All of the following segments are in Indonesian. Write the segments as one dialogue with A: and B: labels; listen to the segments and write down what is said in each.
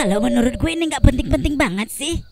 A: Kalau menurut gue ini nggak penting-penting hmm. banget sih.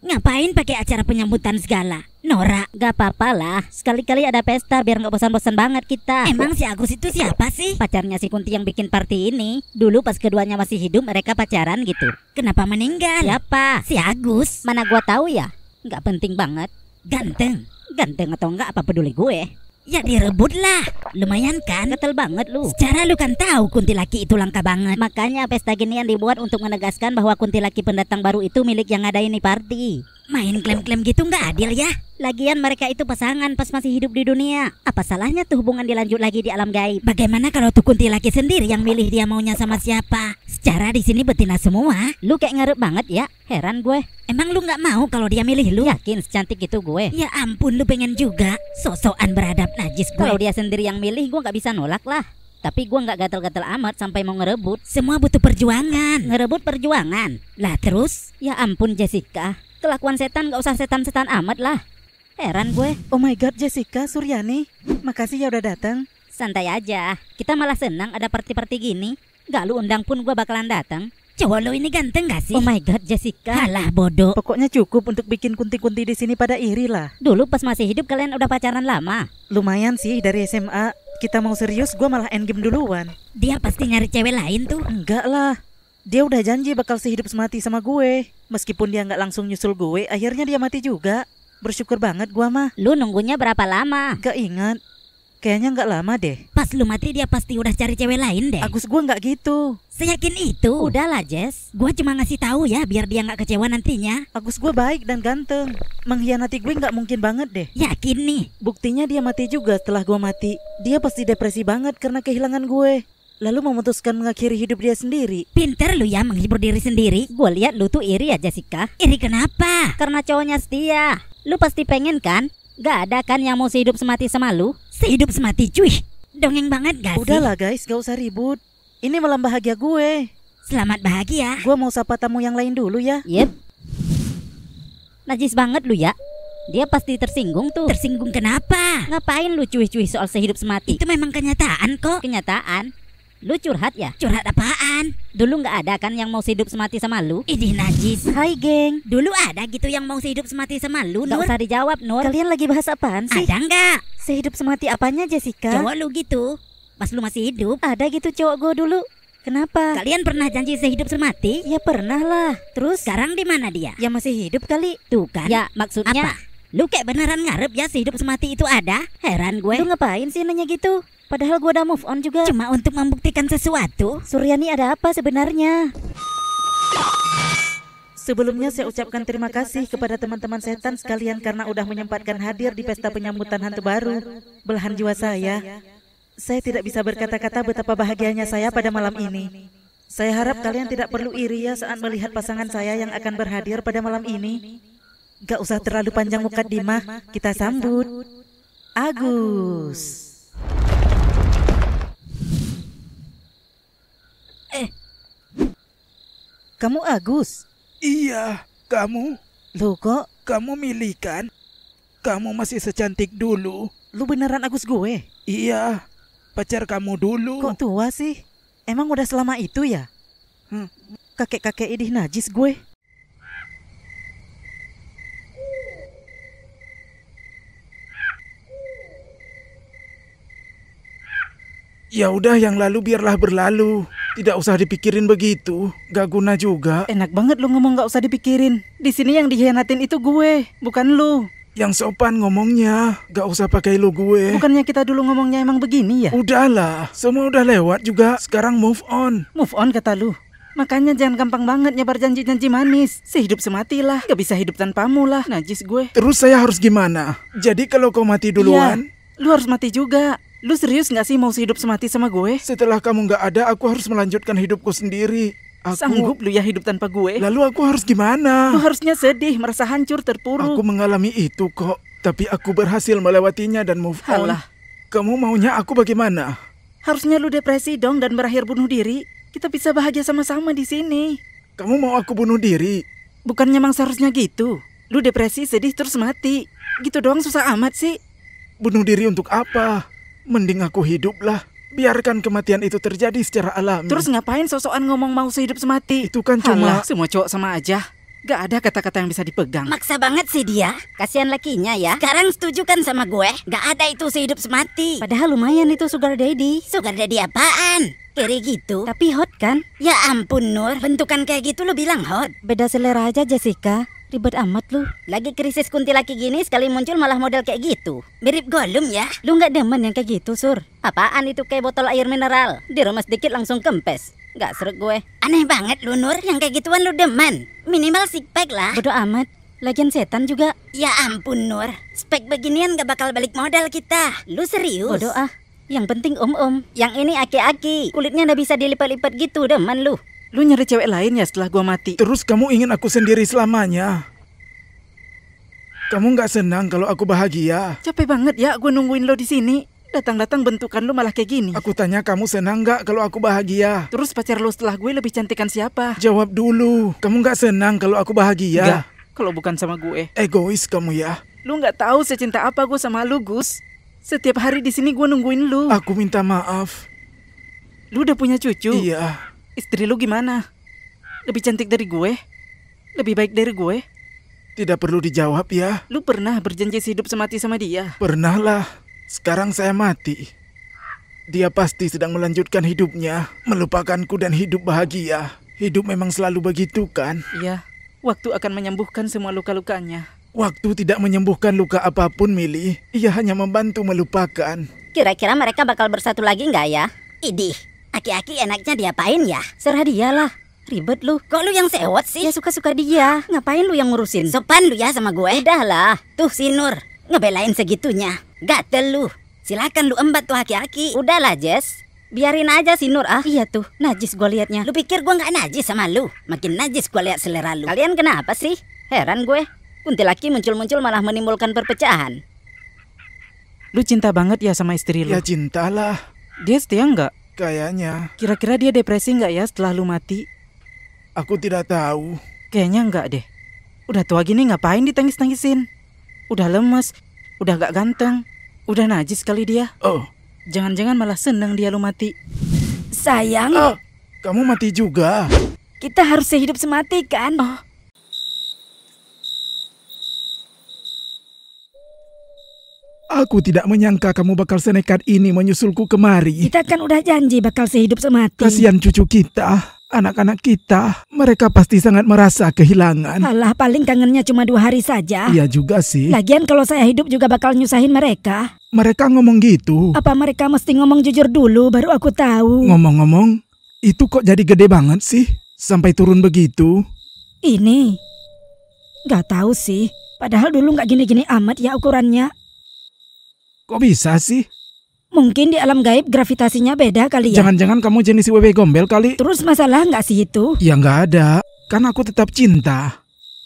A: Ngapain pakai acara penyambutan segala? Nora, Gak apa-apa lah. Sekali-kali ada pesta biar nggak bosan-bosan banget kita. Emang si Agus itu siapa sih? Pacarnya si Kunti yang bikin party ini. Dulu pas keduanya masih hidup mereka pacaran gitu. Kenapa meninggal? Siapa? Si Agus. Mana gue tahu ya? Nggak penting banget. Ganteng. Ganteng atau enggak apa peduli gue. Ya direbut lah. Lumayan kan? Ketel banget lu. Secara lu kan tahu kuntilaki itu langka banget. Makanya pesta ginian dibuat untuk menegaskan bahwa kuntilaki pendatang baru itu milik yang ada ini party. Main klaim-klaim gitu nggak adil ya? Lagian mereka itu pasangan pas masih hidup di dunia. Apa salahnya tuh hubungan dilanjut lagi di alam gaib? Bagaimana kalau tuh laki sendiri yang milih dia maunya sama siapa? Secara di sini betina semua. Lu kayak ngarep banget ya? Heran gue. Emang lu nggak mau kalau dia milih lu? Yakin secantik itu gue? Ya ampun, lu pengen juga. Sosokan beradab najis gue. Kalau dia sendiri yang milih, gue nggak bisa nolak lah. Tapi gue nggak gatel-gatel amat sampai mau ngerebut. Semua butuh perjuangan. Ngerebut perjuangan. Lah terus? Ya ampun Jessica, Kelakuan setan gak usah setan-setan amat lah. Heran gue. Oh my god, Jessica, Suryani. Makasih ya udah datang. Santai aja. Kita malah senang ada party-party gini. Gak lu undang pun gue bakalan datang. Cowok lu ini ganteng gak sih? Oh my god, Jessica. Alah bodoh. Pokoknya cukup untuk bikin kunti-kunti di sini pada iri lah. Dulu pas masih hidup kalian udah pacaran lama. Lumayan sih dari SMA. Kita mau serius, gue malah endgame duluan. Dia pasti nyari cewek lain tuh. Enggak lah. Dia udah janji bakal sehidup semati sama gue meskipun dia nggak langsung nyusul gue, akhirnya dia mati juga. Bersyukur banget gua mah. Lu nunggunya berapa lama? Gak ingat. Kayaknya nggak lama deh. Pas lu mati dia pasti udah cari cewek lain deh. Agus gua nggak gitu. Seyakin itu. Udahlah Jess. Gua cuma ngasih tahu ya biar dia nggak kecewa nantinya. Agus gua baik dan ganteng. Mengkhianati gue nggak mungkin banget deh. Yakin nih. Buktinya dia mati juga setelah gua mati. Dia pasti depresi banget karena kehilangan gue lalu memutuskan mengakhiri hidup dia sendiri. Pinter lu ya menghibur diri sendiri. Gue lihat lu tuh iri ya Jessica. Iri kenapa? Karena cowoknya setia. Lu pasti pengen kan? Gak ada kan yang mau sehidup semati sama lu? Sehidup semati cuy. Dongeng banget gak sih? Udahlah guys, gak usah ribut. Ini malam bahagia gue. Selamat bahagia. Gue mau sapa tamu yang lain dulu ya. Yep. Najis banget lu ya. Dia pasti tersinggung tuh Tersinggung kenapa? Ngapain lu cuy-cuy soal sehidup semati? Itu memang kenyataan kok Kenyataan? Lu curhat ya? Curhat apaan? Dulu nggak ada kan yang mau hidup semati sama lu? ini najis. Hai geng. Dulu ada gitu yang mau hidup semati sama lu, Nur? Gak usah dijawab, Nur. Kalian lagi bahas apaan sih? Ada nggak? Sehidup semati apanya, Jessica? Cowok lu gitu. Pas lu masih hidup. Ada gitu cowok gue dulu. Kenapa? Kalian pernah janji sehidup semati? Ya pernah lah. Terus sekarang di mana dia? Ya masih hidup kali. Tuh kan? Ya maksudnya. Apa? Lu kayak beneran ngarep ya sehidup semati itu ada? Heran gue. Lu ngapain sih nanya gitu? Padahal gue udah move on juga. Cuma untuk membuktikan sesuatu. Suryani ada apa sebenarnya? Sebelumnya saya ucapkan terima kasih kepada teman-teman setan sekalian karena udah menyempatkan hadir di pesta penyambutan hantu baru. Belahan jiwa saya, saya tidak bisa berkata-kata betapa bahagianya saya pada malam ini. Saya harap kalian tidak perlu iri ya saat melihat pasangan saya yang akan berhadir pada malam ini. Gak usah terlalu panjang Dimah, kita sambut. Agus.
B: Kamu Agus? Iya, kamu. Lu kok? Kamu milih kan. Kamu masih secantik dulu. Lu beneran Agus gue? Iya, pacar kamu dulu. Kok tua sih? Emang udah selama itu ya? kakek hmm. Kakek-kakek idih najis gue. Ya udah yang lalu biarlah berlalu. Tidak usah dipikirin begitu, gak guna juga. Enak banget lu ngomong gak usah dipikirin. Di sini yang dihianatin itu gue, bukan lu. Yang sopan ngomongnya, gak usah pakai lu gue. Bukannya kita dulu ngomongnya emang begini ya? Udahlah, semua udah lewat juga. Sekarang move on. Move on kata lu. Makanya jangan gampang banget nyebar janji-janji manis. Sehidup semati lah, gak bisa hidup tanpamu lah, najis gue. Terus saya harus gimana? Jadi kalau kau mati duluan? Iya, lu harus mati juga. Lu serius gak sih mau hidup semati sama gue? Setelah kamu gak ada, aku harus melanjutkan hidupku sendiri. Aku... Sanggup lu ya hidup tanpa gue? Lalu aku harus gimana? Lu harusnya sedih, merasa hancur, terpuruk. Aku mengalami itu kok. Tapi aku berhasil melewatinya dan move on. Alah. Kamu maunya aku bagaimana? Harusnya lu depresi dong dan berakhir bunuh diri. Kita bisa bahagia sama-sama di sini. Kamu mau aku bunuh diri? Bukannya memang seharusnya gitu. Lu depresi, sedih, terus mati. Gitu doang susah amat sih. Bunuh diri untuk apa? Mending aku hiduplah. Biarkan kematian itu terjadi secara alami. Terus ngapain sosokan
A: ngomong mau sehidup semati? Itu kan cuma... Halah, semua cowok sama aja. Gak ada kata-kata yang bisa dipegang. Maksa banget sih dia. Kasihan lakinya ya. Sekarang setuju kan sama gue? Gak ada itu sehidup semati. Padahal lumayan itu sugar daddy. Sugar daddy apaan? Kiri gitu. Tapi hot kan? Ya ampun Nur, bentukan kayak gitu lo bilang hot. Beda selera aja Jessica. Ribet amat lu. Lagi krisis laki gini sekali muncul malah model kayak gitu. Mirip Gollum ya. Lu nggak demen yang kayak gitu, Sur. Apaan itu kayak botol air mineral. di rumah sedikit langsung kempes. Gak seru gue. Aneh banget lu Nur, yang kayak gituan lu demen. Minimal six pack lah. Bodoh amat. Lagian setan juga. Ya ampun Nur, spek beginian gak bakal balik modal kita. Lu serius? Bodoh ah. Yang penting om-om. Yang ini aki-aki. Kulitnya udah bisa dilipat-lipat gitu, demen
B: lu. Lu nyari cewek lain ya setelah gua mati? Terus kamu ingin aku sendiri selamanya? Kamu nggak senang kalau aku bahagia? Capek banget ya gue nungguin lo di sini. Datang-datang bentukan lu malah kayak gini. Aku tanya kamu senang nggak kalau aku bahagia? Terus pacar lu setelah gue lebih cantikan siapa? Jawab dulu. Kamu nggak senang kalau aku bahagia? Ya, kalau bukan sama gue. Egois kamu ya. Lu nggak tahu secinta apa gue sama lu, Gus. Setiap hari di sini gue nungguin lu. Aku minta maaf. Lu udah punya cucu? Iya. Istri lu gimana? Lebih cantik dari gue? Lebih baik dari gue? Tidak perlu dijawab ya.
A: Lu pernah berjanji hidup semati sama dia?
B: Pernah Sekarang saya mati. Dia pasti sedang melanjutkan hidupnya, melupakanku dan hidup bahagia. Hidup memang selalu begitu kan? Iya. Waktu akan menyembuhkan semua luka-lukanya. Waktu tidak menyembuhkan luka apapun, Mili. Ia hanya membantu melupakan.
A: Kira-kira mereka bakal bersatu lagi nggak ya? Idih. Aki-aki enaknya diapain ya? Serah dia lah. Ribet lu. Kok lu yang sewot sih? Ya suka-suka dia. Ngapain lu yang ngurusin? Sopan lu ya sama gue. Udah lah. Tuh si Nur. Ngebelain segitunya. Gatel lu. Silakan lu embat tuh aki-aki. Udahlah Jess. Biarin aja si Nur ah. Iya tuh, najis gue liatnya. Lu pikir gue nggak najis sama lu? Makin najis gue liat selera lu. Kalian kenapa sih? Heran gue. Kuntilaki muncul-muncul malah menimbulkan perpecahan.
B: Lu cinta banget ya sama istri lu? Ya cintalah. Dia setia nggak? Kayaknya. Kira-kira dia depresi nggak ya setelah lu mati? Aku tidak tahu. Kayaknya nggak deh. Udah tua gini ngapain ditangis-tangisin? Udah lemes, udah nggak ganteng, udah najis kali dia. Oh.
A: Jangan-jangan malah seneng dia lu mati. Sayang. Ah,
B: kamu mati juga.
A: Kita harus hidup semati kan? Oh.
B: Aku tidak menyangka kamu bakal senekat ini menyusulku kemari. Kita kan udah janji bakal sehidup semati. Kasihan cucu kita, anak-anak kita. Mereka pasti sangat merasa kehilangan.
A: Alah, paling kangennya cuma dua hari saja. Iya juga sih. Lagian kalau saya hidup juga bakal nyusahin mereka.
B: Mereka ngomong gitu.
A: Apa mereka mesti ngomong jujur dulu baru aku tahu.
B: Ngomong-ngomong, itu kok jadi gede banget sih? Sampai turun begitu.
A: Ini, gak tahu sih. Padahal dulu gak gini-gini amat ya ukurannya.
B: Kok bisa sih?
A: Mungkin di alam gaib gravitasinya beda kali ya. Jangan-jangan kamu jenis wewe gombel kali. Terus masalah
B: nggak sih itu? Ya nggak ada. Kan aku tetap cinta.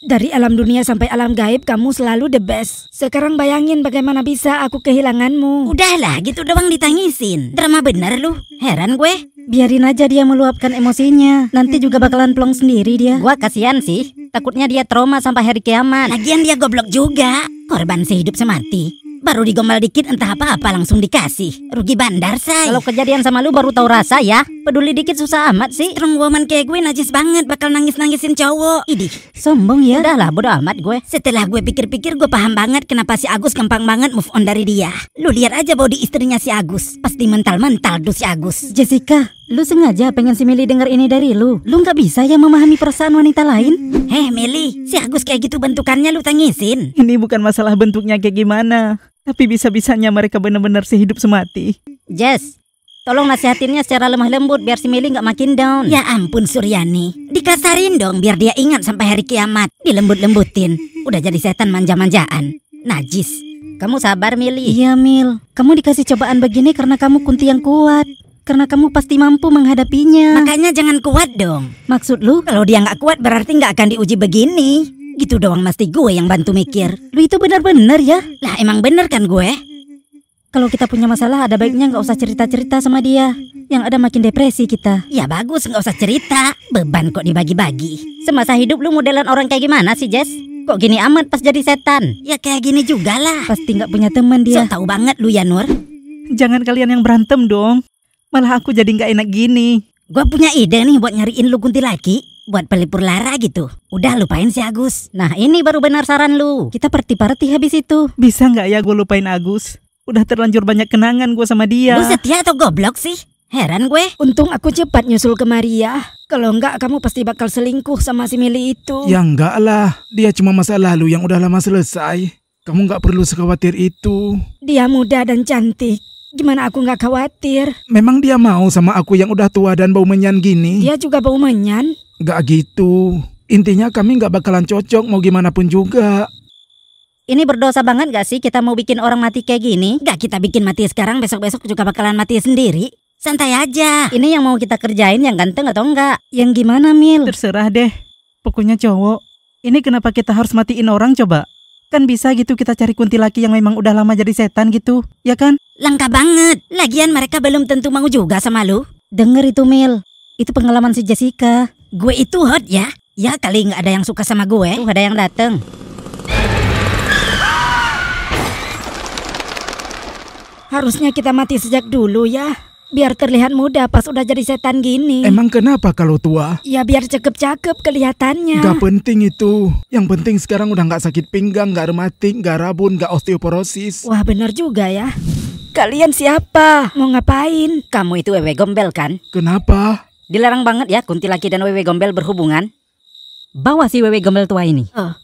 A: Dari alam dunia sampai alam gaib kamu selalu the best. Sekarang bayangin bagaimana bisa aku kehilanganmu. Udahlah, gitu doang ditangisin. Drama bener lu. Heran gue. Biarin aja dia meluapkan emosinya. Nanti juga bakalan plong sendiri dia. Gua kasihan sih. Takutnya dia trauma sampai hari kiamat. Lagian dia goblok juga. Korban sehidup semati. Baru digombal dikit entah apa-apa langsung dikasih. Rugi bandar, saya Kalau kejadian sama lu baru tahu rasa ya. Peduli dikit susah amat sih. Strong woman kayak gue najis banget bakal nangis-nangisin cowok. Idih, sombong ya. Udah lah, bodo amat gue. Setelah gue pikir-pikir gue paham banget kenapa si Agus gampang banget move on dari dia. Lu lihat aja body istrinya si Agus. Pasti mental-mental dus si Agus. Jessica, Lu sengaja pengen si Mili denger ini dari lu. Lu nggak bisa ya memahami perasaan wanita lain? Heh Mili si Agus kayak gitu bentukannya lu tangisin. Ini bukan masalah bentuknya kayak gimana. Tapi bisa-bisanya mereka benar-benar sehidup semati. Jess, tolong nasihatinnya secara lemah lembut biar si Mili nggak makin down. Ya ampun Suryani, dikasarin dong biar dia ingat sampai hari kiamat. Dilembut-lembutin, udah jadi setan manja-manjaan. Najis. Kamu sabar Mili. Iya Mil, kamu dikasih cobaan begini karena kamu kunti yang kuat. Karena kamu pasti mampu menghadapinya. Makanya jangan kuat dong. Maksud lu? Kalau dia nggak kuat berarti nggak akan diuji begini. Gitu doang mesti gue yang bantu mikir. Lu itu benar-benar ya? Lah emang benar kan gue? Kalau kita punya masalah ada baiknya nggak usah cerita-cerita sama dia. Yang ada makin depresi kita. Ya bagus nggak usah cerita. Beban kok dibagi-bagi. Semasa hidup lu modelan orang kayak gimana sih Jess? Kok gini amat pas jadi setan? Ya kayak gini juga lah. Pasti nggak punya teman dia. So tau banget lu ya Nur. Jangan kalian yang berantem dong. Malah aku jadi nggak enak gini. Gua punya ide nih buat nyariin lu kunti laki buat pelipur lara gitu. Udah lupain si Agus. Nah ini baru benar saran lu. Kita perti-perti habis itu. Bisa nggak ya gue lupain Agus? Udah terlanjur banyak kenangan gue sama dia. Lu setia atau goblok sih? Heran gue. Untung aku cepat nyusul ke Maria. Kalau enggak kamu pasti bakal selingkuh sama si Mili itu. Ya
B: enggak lah. Dia cuma masa lalu yang udah lama selesai. Kamu nggak perlu sekhawatir itu. Dia muda dan cantik. Gimana aku nggak khawatir? Memang dia mau sama aku yang udah tua dan bau menyan gini? Dia juga bau menyan. Gak gitu. Intinya kami gak bakalan cocok mau gimana pun juga.
A: Ini berdosa banget gak sih kita mau bikin orang mati kayak gini? Gak kita bikin mati sekarang, besok-besok juga bakalan mati sendiri. Santai aja. Ini yang mau kita kerjain yang ganteng atau enggak? Yang gimana, Mil? Terserah deh. Pokoknya cowok. Ini kenapa kita harus matiin orang coba? Kan bisa gitu kita cari laki yang memang udah lama jadi setan gitu, ya kan? Langka banget. Lagian mereka belum tentu mau juga sama lu. Denger itu, Mil. Itu pengalaman si Jessica. Gue itu hot ya. Ya kali nggak ada yang suka sama gue. Eh. Tuh ada yang dateng. Harusnya kita mati sejak dulu ya. Biar terlihat muda pas udah jadi setan gini. Emang
B: kenapa kalau tua?
A: Ya biar cakep-cakep kelihatannya. Gak
B: penting itu. Yang penting sekarang udah nggak sakit pinggang, nggak rematik, nggak rabun, nggak osteoporosis. Wah
A: bener juga ya. Kalian siapa? Mau ngapain? Kamu itu ewe gombel kan? Kenapa? Dilarang banget ya kuntilaki dan wewe gombel berhubungan. Bawa si wewe gombel tua ini. Uh.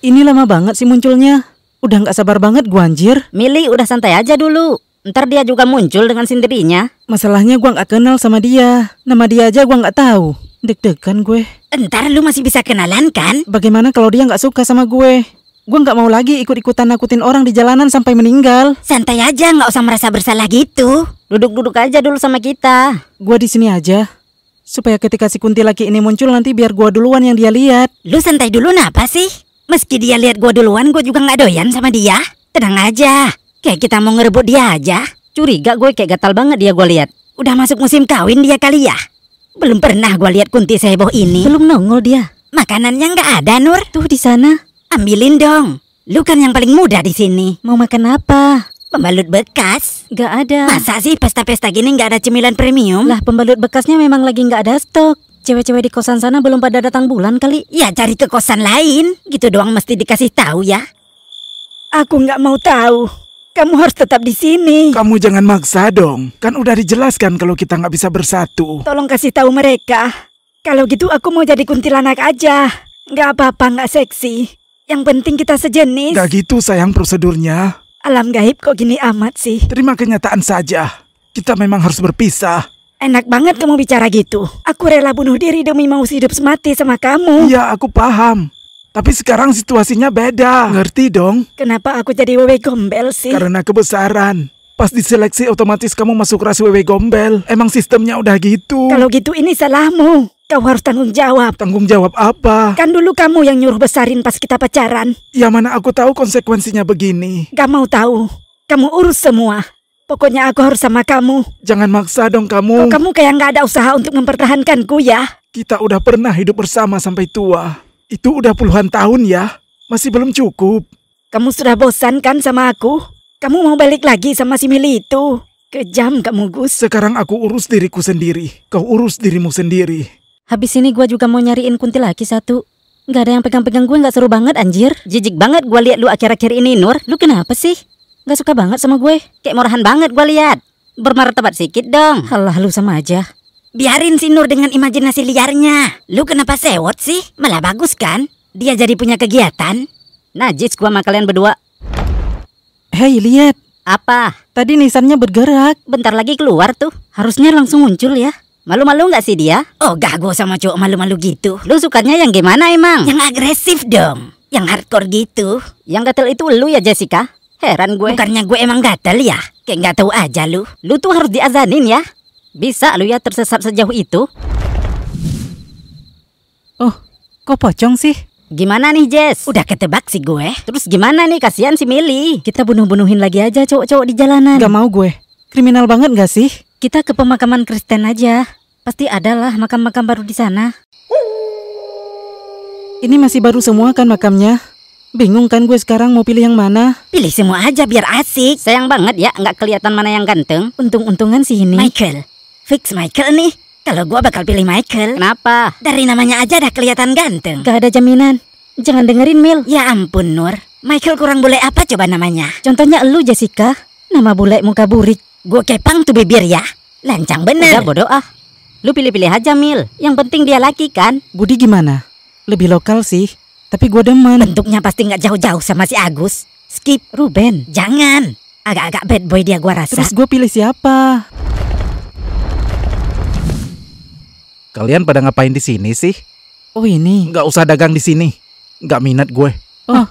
A: Ini lama banget sih munculnya. Udah nggak sabar banget gua anjir. Mili udah santai aja dulu. Ntar dia juga muncul dengan sendirinya. Masalahnya gua nggak kenal sama dia. Nama dia aja gua nggak tahu. Deg-degan gue. Ntar lu masih bisa kenalan kan? Bagaimana kalau dia nggak suka sama gue? Gue gak mau lagi ikut-ikutan nakutin orang di jalanan sampai meninggal. Santai aja, gak usah merasa bersalah gitu. Duduk-duduk aja dulu sama kita. Gue di sini aja. Supaya ketika si kunti laki ini muncul nanti biar gue duluan yang dia lihat. Lu santai dulu napa nah, sih? Meski dia lihat gue duluan, gue juga gak doyan sama dia. Tenang aja. Kayak kita mau ngerebut dia aja. Curiga gue kayak gatal banget dia gue lihat. Udah masuk musim kawin dia kali ya? Belum pernah gue lihat kunti seheboh ini. Belum nongol dia. Makanannya gak ada Nur. Tuh di sana. Ambilin dong. Lu kan yang paling muda di sini. Mau makan apa? Pembalut bekas? Gak ada. Masa sih pesta-pesta gini gak ada cemilan premium? Lah pembalut bekasnya memang lagi gak ada stok. Cewek-cewek di kosan sana belum pada datang bulan kali. Ya cari ke kosan
B: lain. Gitu doang mesti dikasih tahu ya. Aku gak mau tahu. Kamu harus tetap di sini. Kamu jangan maksa dong. Kan udah dijelaskan kalau kita gak bisa bersatu.
A: Tolong kasih tahu mereka. Kalau gitu aku mau jadi kuntilanak aja. Gak apa-apa
B: gak seksi. Yang penting kita sejenis. Gak gitu sayang prosedurnya. Alam gaib kok gini amat sih. Terima kenyataan saja. Kita memang harus berpisah. Enak banget kamu bicara gitu. Aku rela bunuh diri demi mau hidup semati sama kamu. Iya, aku paham. Tapi sekarang situasinya beda. Ngerti dong? Kenapa aku jadi wewe gombel sih? Karena kebesaran. Pas diseleksi otomatis kamu masuk ras wewe gombel. Emang sistemnya udah gitu. Kalau gitu ini salahmu. Kau harus tanggung jawab. Tanggung jawab apa? Kan dulu kamu yang nyuruh besarin pas kita pacaran. Ya mana aku tahu konsekuensinya begini. Gak mau tahu. Kamu urus semua. Pokoknya aku harus sama kamu. Jangan maksa dong kamu. Kau kamu kayak gak ada usaha untuk mempertahankanku ya? Kita udah pernah hidup bersama sampai tua. Itu udah puluhan tahun ya. Masih belum cukup. Kamu sudah bosan kan sama aku? Kamu mau balik lagi sama si Mili itu? Kejam kamu Gus. Sekarang aku urus diriku sendiri. Kau urus dirimu sendiri.
A: Habis ini gue juga mau nyariin kuntilaki satu. Gak ada yang pegang-pegang gue gak seru banget anjir. Jijik banget gue liat lu akhir-akhir ini Nur. Lu kenapa sih? Gak suka banget sama gue. Kayak murahan banget gue liat. Bermartabat sikit dong. Alah lu sama aja. Biarin si Nur dengan imajinasi liarnya. Lu kenapa sewot sih? Malah bagus kan? Dia jadi punya kegiatan. Najis gue sama kalian berdua. Hei lihat. Apa? Tadi nisannya bergerak. Bentar lagi keluar tuh. Harusnya langsung muncul ya. Malu-malu nggak sih dia? Oh gak gue sama cowok malu-malu gitu Lu sukanya yang gimana emang? Yang agresif dong Yang hardcore gitu Yang gatel itu lu ya Jessica? Heran gue Bukannya gue emang gatel ya? Kayak nggak tahu aja lu Lu tuh harus diazanin ya Bisa lu ya tersesat sejauh itu Oh kok pocong sih? Gimana nih Jess? Udah ketebak sih gue Terus gimana nih kasihan si Mili Kita bunuh-bunuhin lagi aja cowok-cowok di jalanan Gak mau gue Kriminal banget gak sih? Kita ke pemakaman Kristen aja Pasti adalah makam-makam baru di sana. Ini masih baru semua kan makamnya? Bingung kan gue sekarang mau pilih yang mana? Pilih semua aja biar asik. Sayang banget ya nggak kelihatan mana yang ganteng. Untung-untungan sih ini. Michael. Fix Michael nih. Kalau gue bakal pilih Michael. Kenapa? Dari namanya aja dah kelihatan ganteng. Gak ada jaminan. Jangan dengerin Mil. Ya ampun Nur. Michael kurang boleh apa coba namanya? Contohnya lu Jessica. Nama bule muka burik. Gue kepang tuh bibir ya. Lancang bener. Udah bodoh ah. Lu pilih-pilih aja, Mil. Yang penting dia laki kan? Budi gimana? Lebih lokal sih, tapi gue demen. Bentuknya pasti nggak jauh-jauh sama si Agus. Skip, Ruben. Jangan. Agak-agak bad boy dia gue rasa. Terus gue
B: pilih siapa? Kalian pada ngapain di sini sih? Oh ini. Nggak usah dagang di sini. Nggak minat gue. Oh.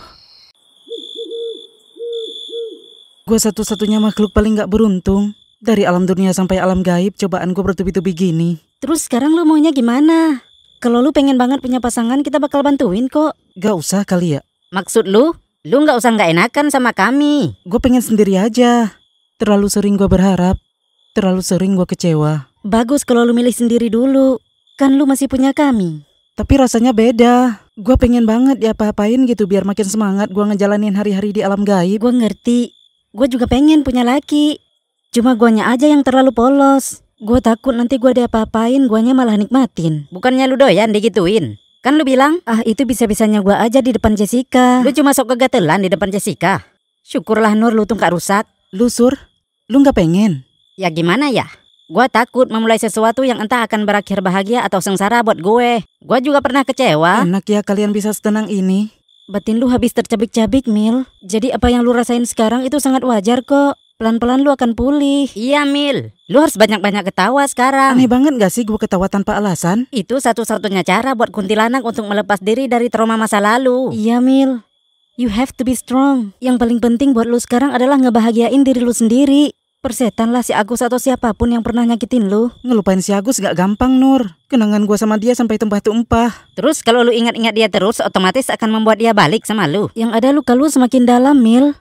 B: Gue
A: satu-satunya makhluk paling gak beruntung. Dari alam dunia sampai alam gaib, cobaan gue bertubi-tubi gini. Terus sekarang lu maunya gimana? Kalau lu pengen banget punya pasangan, kita bakal bantuin kok. Gak usah kali ya. Maksud lu? Lu gak usah gak enakan sama kami. Gue pengen sendiri aja. Terlalu sering gue berharap. Terlalu sering gue kecewa. Bagus kalau lu milih sendiri dulu. Kan lu masih punya kami. Tapi rasanya beda. Gue pengen banget ya apa-apain gitu biar makin semangat gue ngejalanin hari-hari di alam gaib. Gue ngerti. Gue juga pengen punya laki. Cuma guanya aja yang terlalu polos. Gue takut nanti gue ada apa-apain, guanya malah nikmatin. Bukannya lu doyan digituin. Kan lu bilang, ah itu bisa-bisanya gue aja di depan Jessica. Lu cuma sok kegatelan di depan Jessica. Syukurlah Nur lu tuh gak rusak. Lu sur, lu gak pengen? Ya gimana ya? Gue takut memulai sesuatu yang entah akan berakhir bahagia atau sengsara buat gue. Gue juga pernah kecewa. Enak ya kalian bisa setenang ini. Batin lu habis tercabik-cabik, Mil. Jadi apa yang lu rasain sekarang itu sangat wajar kok. Pelan-pelan lu akan pulih. Iya, Mil. Lu harus banyak-banyak ketawa sekarang. Aneh banget gak sih gue ketawa tanpa alasan? Itu satu-satunya cara buat kuntilanak untuk melepas diri dari trauma masa lalu. Iya, Mil. You have to be strong. Yang paling penting buat lu sekarang adalah ngebahagiain diri lu sendiri. Persetanlah si Agus atau siapapun yang pernah nyakitin lu. Ngelupain si Agus gak gampang, Nur. Kenangan gue sama dia sampai tumpah tumpah. Terus kalau lu ingat-ingat dia terus, otomatis akan membuat dia balik sama lu. Yang ada luka lu semakin dalam, Mil.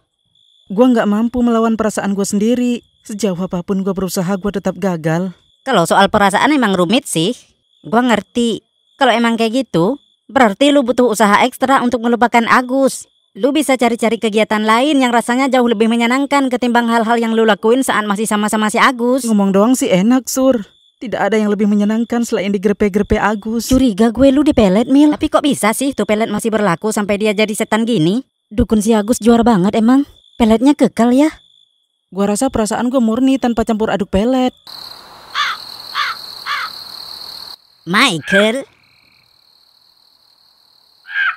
A: Gue nggak mampu melawan
B: perasaan gue sendiri. Sejauh apapun gue berusaha, gue tetap gagal.
A: Kalau soal perasaan emang rumit sih. Gue ngerti. Kalau emang kayak gitu, berarti lu butuh usaha ekstra untuk melupakan Agus. Lu bisa cari-cari kegiatan lain yang rasanya jauh lebih menyenangkan ketimbang hal-hal yang lu lakuin saat masih sama-sama si Agus. Ngomong doang sih enak, Sur. Tidak ada yang lebih menyenangkan selain digrepe-grepe Agus. Curiga gue lu di pelet Mil. Tapi kok bisa sih tuh pelet masih berlaku sampai dia jadi setan gini? Dukun si Agus juara banget emang. Peletnya kekal ya? Gua rasa perasaan gue murni tanpa campur aduk pelet. Michael,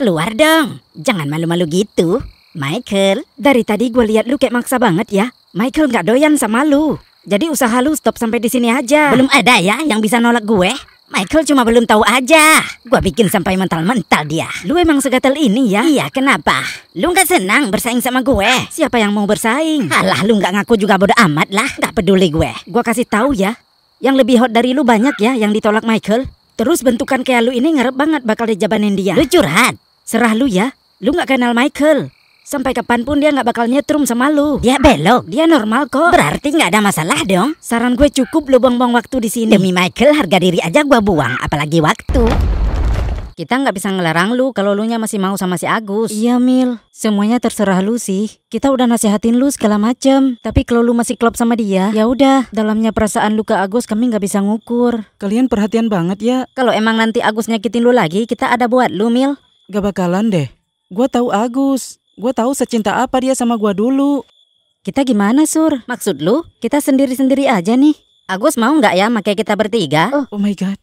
A: keluar dong. Jangan malu-malu gitu. Michael, dari tadi gue lihat lu kayak maksa banget ya. Michael nggak doyan sama lu. Jadi usaha lu stop sampai di sini aja. Belum ada ya yang bisa nolak gue. Michael cuma belum tahu aja. Gua bikin sampai mental-mental dia. Lu emang segatel ini ya? Iya, kenapa? Lu nggak senang bersaing sama gue? Siapa yang mau bersaing? Alah, lu nggak ngaku juga bodoh amat lah. Gak peduli gue. Gua kasih tahu ya. Yang lebih hot dari lu banyak ya yang ditolak Michael. Terus bentukan kayak lu ini ngarep banget bakal dijabanin dia. Lu curhat. Serah lu ya. Lu nggak kenal Michael. Sampai kapanpun dia nggak bakal nyetrum sama lu. Dia belok. Dia normal kok. Berarti nggak ada masalah dong. Saran gue cukup lu buang-buang waktu di sini. Demi Michael harga diri aja gue buang, apalagi waktu. Kita nggak bisa ngelarang lu kalau lu nya masih mau sama si Agus. Iya, Mil. Semuanya terserah lu sih. Kita udah nasehatin lu segala macem. Tapi kalau lu masih klop sama dia, ya udah. Dalamnya perasaan lu ke Agus kami nggak bisa ngukur. Kalian perhatian banget ya. Kalau emang nanti Agus nyakitin lu lagi, kita ada buat lu, Mil. Gak bakalan deh. Gua tahu Agus. Gue tahu secinta apa dia sama gue dulu. Kita gimana, Sur? Maksud lu, kita sendiri-sendiri aja nih. Agus mau nggak ya makai kita bertiga? Oh, oh my God.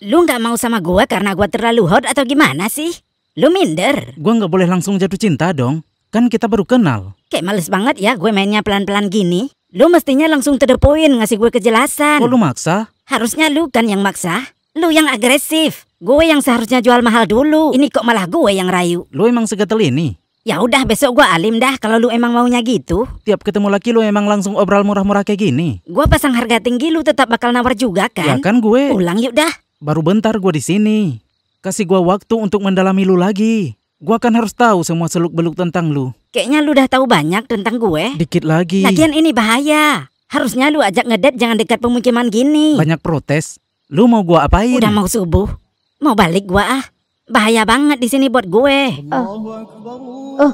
A: Lu nggak mau sama gue karena gue terlalu hot atau gimana sih? Lu minder. Gue nggak boleh langsung jatuh cinta dong. Kan kita baru kenal. Kayak males banget ya gue mainnya pelan-pelan gini. Lu mestinya langsung to the point ngasih gue kejelasan. Kok lu maksa? Harusnya lu kan yang maksa. Lu yang agresif. Gue yang seharusnya jual mahal dulu. Ini kok malah gue yang rayu. Lu emang segetel ini? Ya udah besok gue alim dah kalau lu emang maunya gitu. Tiap ketemu laki lu emang langsung obral murah-murah kayak gini. Gue pasang harga tinggi lu tetap bakal
B: nawar juga kan? Ya kan gue. Pulang yuk dah. Baru bentar gue di sini. Kasih gue waktu untuk mendalami lu lagi. Gue kan harus tahu semua seluk-beluk tentang lu. Kayaknya lu udah tahu banyak
A: tentang gue.
B: Dikit lagi. Lagian
A: ini bahaya. Harusnya lu ajak ngedet jangan dekat pemukiman gini. Banyak protes. Lu mau gua apain? Udah mau subuh. Mau balik gua ah. Bahaya banget di sini buat gue. Oh. Oh.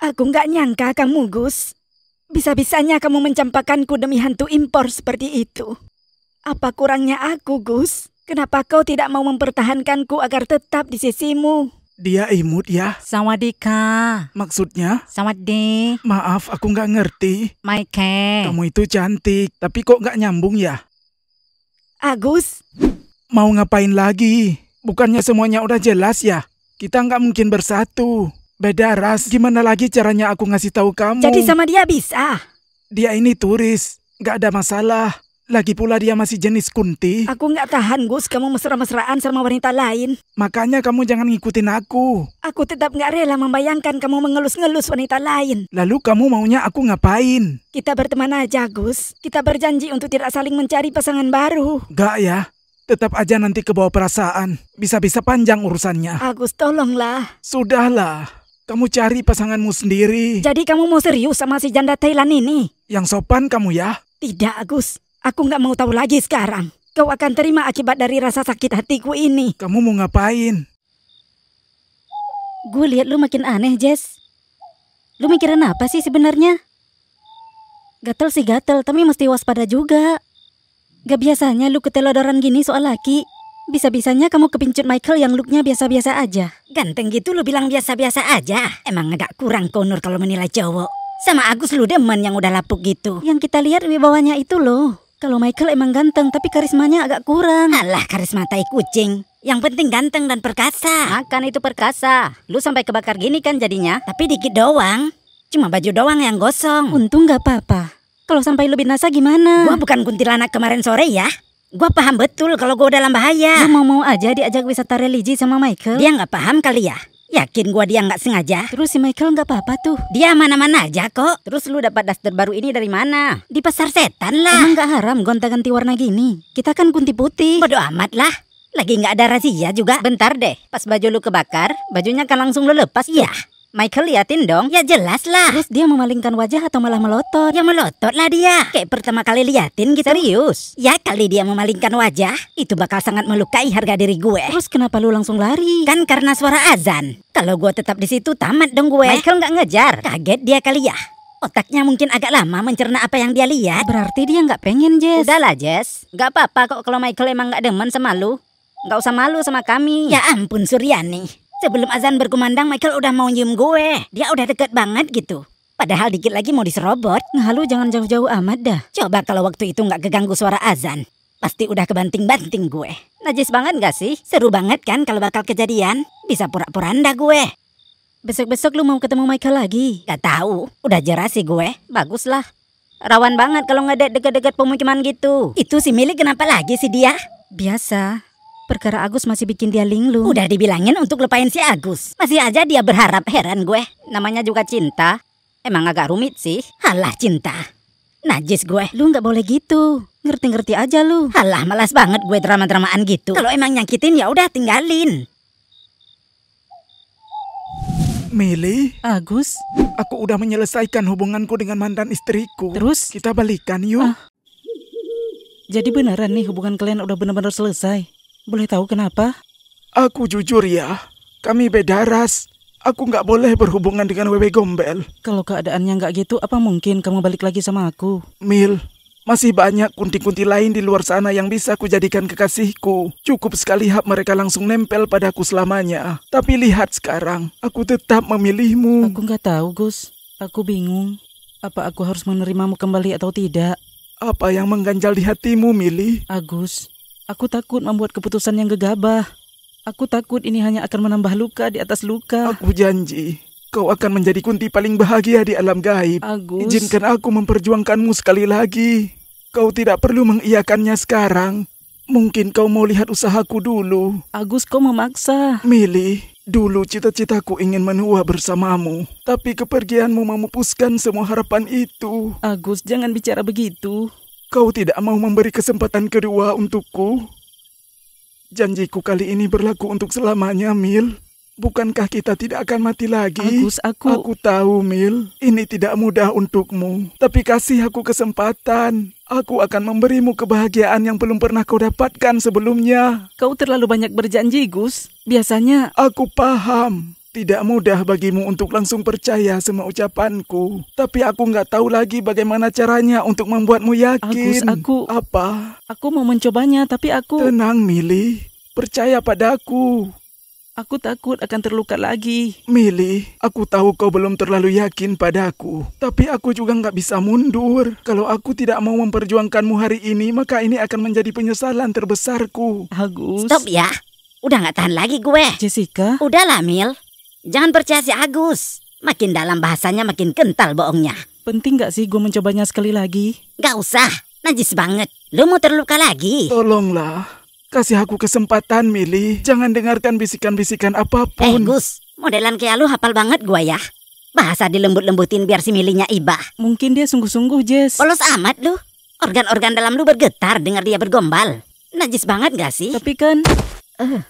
A: Aku nggak nyangka kamu Gus Bisa-bisanya kamu mencampakanku demi hantu impor seperti itu. Apa kurangnya aku, Gus? Kenapa kau tidak mau mempertahankanku agar tetap di sisimu?
B: Dia imut ya? Sawadika. Maksudnya? Sawadi. Maaf, aku nggak ngerti. Maike. Kamu itu cantik, tapi kok nggak nyambung ya? Agus. Mau ngapain lagi? Bukannya semuanya udah jelas ya? Kita nggak mungkin bersatu. Beda ras, gimana lagi caranya aku ngasih tahu kamu? Jadi sama
A: dia bisa?
B: Dia ini turis, nggak ada masalah. Lagi pula dia masih jenis kunti. Aku nggak tahan, Gus. Kamu mesra-mesraan sama wanita lain. Makanya kamu jangan ngikutin aku.
A: Aku tetap nggak rela membayangkan kamu mengelus-ngelus wanita lain. Lalu kamu maunya aku ngapain? Kita berteman aja, Gus. Kita berjanji untuk tidak saling mencari pasangan baru.
B: Gak ya. Tetap aja nanti kebawa perasaan. Bisa-bisa panjang urusannya. Agus, tolonglah. Sudahlah. Kamu cari pasanganmu sendiri. Jadi kamu mau serius sama si janda Thailand ini? Yang
A: sopan kamu ya? Tidak, Agus. Aku nggak mau tahu lagi sekarang. Kau akan terima akibat dari rasa sakit hatiku ini. Kamu mau ngapain? Gue lihat lu makin aneh, Jess. Lu mikirin apa sih sebenarnya? Gatel sih gatel, tapi mesti waspada juga. Gak biasanya lu keteladaran gini soal laki. Bisa-bisanya kamu kepincut Michael yang looknya biasa-biasa aja. Ganteng gitu lu bilang biasa-biasa aja. Emang agak kurang konur kalau menilai cowok. Sama Agus lu demen yang udah lapuk gitu. Yang kita lihat wibawanya itu loh. Kalau Michael emang ganteng, tapi karismanya agak kurang. Alah, karisma tai kucing. Yang penting ganteng dan perkasa. Makan itu perkasa. Lu sampai kebakar gini kan jadinya. Tapi dikit doang. Cuma baju doang yang gosong. Untung gak apa-apa. Kalau sampai lu binasa gimana? Gua bukan kuntilanak kemarin sore ya. Gua paham betul kalau gua dalam bahaya. Lu mau-mau aja diajak wisata religi sama Michael? Dia gak paham kali ya. Yakin gua dia nggak sengaja? Terus si Michael nggak apa-apa tuh. Dia mana-mana aja kok. Terus lu dapat daster baru ini dari mana? Di pasar setan lah. Emang nggak haram gonta-ganti warna gini? Kita kan kunti putih. Bodo amat lah. Lagi nggak ada razia juga. Bentar deh. Pas baju lu kebakar, bajunya kan langsung lu lepas. Iya. Michael liatin dong. Ya jelas lah. Terus dia memalingkan wajah atau malah melotot? Ya melotot lah dia. Kayak pertama kali liatin gitu. Serius? Ya kali dia memalingkan wajah, itu bakal sangat melukai harga diri gue. Terus kenapa lu langsung lari? Kan karena suara azan. Kalau gue tetap di situ, tamat dong gue. Michael nggak ngejar. Kaget dia kali ya. Otaknya mungkin agak lama mencerna apa yang dia lihat. Berarti dia nggak pengen, Jess. Udahlah, Jess. Gak apa-apa kok kalau Michael emang nggak demen sama lu. Nggak usah malu sama kami. Ya ampun, Suryani. Sebelum azan berkumandang, Michael udah mau nyium gue. Dia udah deket banget gitu. Padahal dikit lagi mau diserobot. Halu nah, jangan jauh-jauh amat dah. Coba kalau waktu itu nggak keganggu suara azan. Pasti udah kebanting-banting gue. Najis banget gak sih? Seru banget kan kalau bakal kejadian? Bisa pura-pura anda gue. Besok-besok lu mau ketemu Michael lagi? Gak tahu. Udah jera sih gue. Baguslah. Rawan banget kalau dek deket-deket pemukiman gitu. Itu si Milik kenapa lagi sih dia? Biasa. Perkara Agus masih bikin dia linglung. Udah dibilangin untuk lupain si Agus. Masih aja dia berharap, heran gue. Namanya juga cinta. Emang agak rumit sih. Halah cinta. Najis gue. Lu gak boleh gitu. Ngerti-ngerti aja lu. Halah malas banget gue drama-dramaan
B: gitu. Kalau emang nyakitin ya udah tinggalin. Mili? Agus? Aku udah menyelesaikan hubunganku dengan mantan istriku. Terus? Kita balikan yuk. Ah. Jadi beneran nih hubungan kalian udah bener-bener selesai? Boleh tahu kenapa? Aku jujur ya, kami beda ras. Aku nggak boleh berhubungan dengan Wewe Gombel. Kalau keadaannya nggak gitu, apa mungkin kamu balik lagi sama aku? Mil, masih banyak kunti-kunti lain di luar sana yang bisa kujadikan kekasihku. Cukup sekali hap mereka langsung nempel padaku selamanya. Tapi lihat sekarang, aku tetap memilihmu. Aku nggak tahu, Gus. Aku bingung. Apa aku harus menerimamu kembali atau tidak? Apa yang mengganjal di hatimu, Mili? Agus, Aku takut membuat keputusan yang gegabah. Aku takut ini hanya akan menambah luka di atas luka. Aku janji, kau akan menjadi kunti paling bahagia di alam gaib. Agus. Izinkan aku memperjuangkanmu sekali lagi. Kau tidak perlu mengiyakannya sekarang. Mungkin kau mau lihat usahaku dulu. Agus, kau memaksa. Mili, dulu cita-citaku ingin menua bersamamu. Tapi kepergianmu memupuskan semua harapan itu. Agus, jangan bicara begitu. Kau tidak mau memberi kesempatan kedua untukku? Janjiku kali ini berlaku untuk selamanya, Mil. Bukankah kita tidak akan mati lagi? Agus, aku... Aku tahu, Mil. Ini tidak mudah untukmu. Tapi kasih aku kesempatan. Aku akan memberimu kebahagiaan yang belum pernah kau dapatkan sebelumnya. Kau terlalu banyak berjanji, Gus. Biasanya... Aku paham. Tidak mudah bagimu untuk langsung percaya semua ucapanku. Tapi aku nggak tahu lagi bagaimana caranya untuk membuatmu yakin. Agus, aku... Apa? Aku mau mencobanya, tapi aku... Tenang, Mili. Percaya padaku. Aku takut akan terluka lagi. Mili, aku tahu kau belum terlalu yakin padaku. Tapi aku juga nggak bisa mundur. Kalau aku tidak mau memperjuangkanmu hari ini, maka ini akan menjadi penyesalan terbesarku. Agus... Stop ya. Udah nggak tahan lagi gue. Jessica? Udahlah, Mil. Jangan percaya
A: si Agus. Makin dalam bahasanya makin kental bohongnya. Penting gak sih gue mencobanya sekali
B: lagi? Gak usah. Najis banget. Lu mau terluka lagi. Tolonglah. Kasih aku kesempatan, Mili. Jangan dengarkan bisikan-bisikan apapun. Eh, Gus. Modelan kayak lu hafal banget gue ya. Bahasa dilembut-lembutin biar si Milinya iba.
A: Mungkin dia sungguh-sungguh, Jess. Polos amat lu. Organ-organ dalam lu bergetar dengar dia bergombal. Najis banget gak sih? Tapi
B: kan... Uh.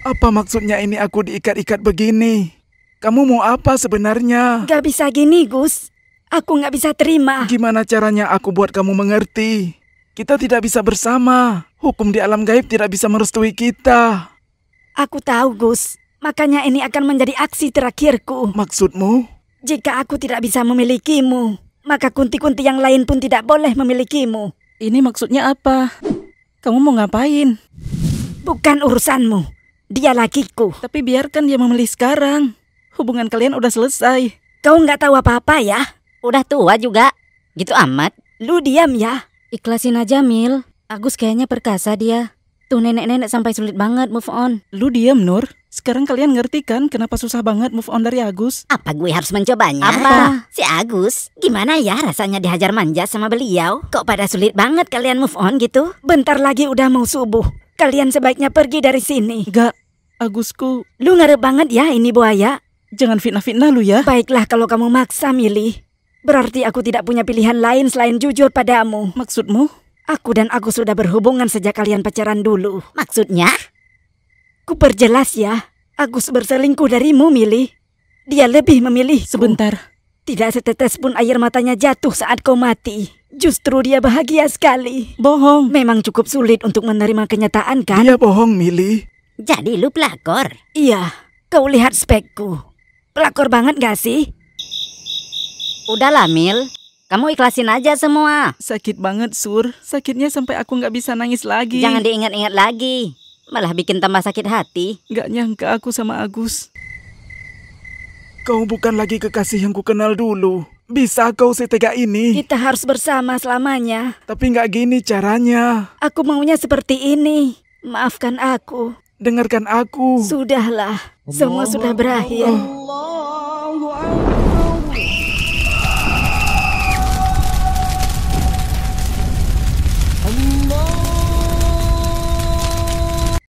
B: Apa maksudnya ini aku diikat-ikat begini? Kamu mau apa sebenarnya? Gak bisa gini, Gus. Aku gak bisa terima. Gimana caranya aku buat kamu mengerti? Kita tidak bisa bersama. Hukum di alam gaib tidak bisa merestui kita.
A: Aku tahu, Gus. Makanya ini akan menjadi aksi terakhirku. Maksudmu? Jika aku tidak bisa memilikimu, maka kunti-kunti yang lain pun tidak boleh memilikimu. Ini maksudnya apa? Kamu mau ngapain? Bukan urusanmu. Dia lakiku. Tapi biarkan dia memilih sekarang. Hubungan kalian udah selesai. Kau nggak tahu apa-apa ya? Udah tua juga. Gitu amat. Lu diam ya. Ikhlasin aja, Mil. Agus kayaknya perkasa dia. Tuh nenek-nenek sampai sulit banget move on. Lu diam, Nur. Sekarang kalian ngerti kan kenapa susah banget move on dari Agus? Apa gue harus mencobanya? Apa? Si Agus, gimana ya rasanya dihajar manja sama beliau? Kok pada sulit banget kalian move on gitu? Bentar lagi udah mau subuh. Kalian sebaiknya pergi dari sini. Gak, Agusku... Lu ngarep banget ya ini buaya. Jangan fitnah-fitnah lu ya. Baiklah kalau kamu maksa milih. Berarti aku tidak punya pilihan lain selain jujur padamu. Maksudmu? Aku dan aku sudah berhubungan sejak kalian pacaran dulu. Maksudnya? Ku perjelas ya. Agus berselingkuh darimu, Mili. Dia lebih memilih. Sebentar. Tidak setetes pun air matanya jatuh saat kau mati. Justru dia bahagia sekali. Bohong. Memang cukup sulit untuk menerima kenyataan, kan? Dia bohong, Mili. Jadi lu pelakor? Iya, kau lihat spekku. Pelakor banget gak sih? Udahlah, Mil. Kamu ikhlasin aja semua. Sakit banget, Sur. Sakitnya sampai aku gak bisa nangis lagi. Jangan diingat-ingat lagi. Malah bikin tambah sakit hati. Gak nyangka aku sama Agus.
B: Kau bukan lagi kekasih yang ku kenal dulu. Bisa kau setega ini? Kita harus bersama selamanya. Tapi gak gini caranya. Aku maunya seperti
A: ini. Maafkan aku dengarkan aku. Sudahlah, semua sudah berakhir. Oh.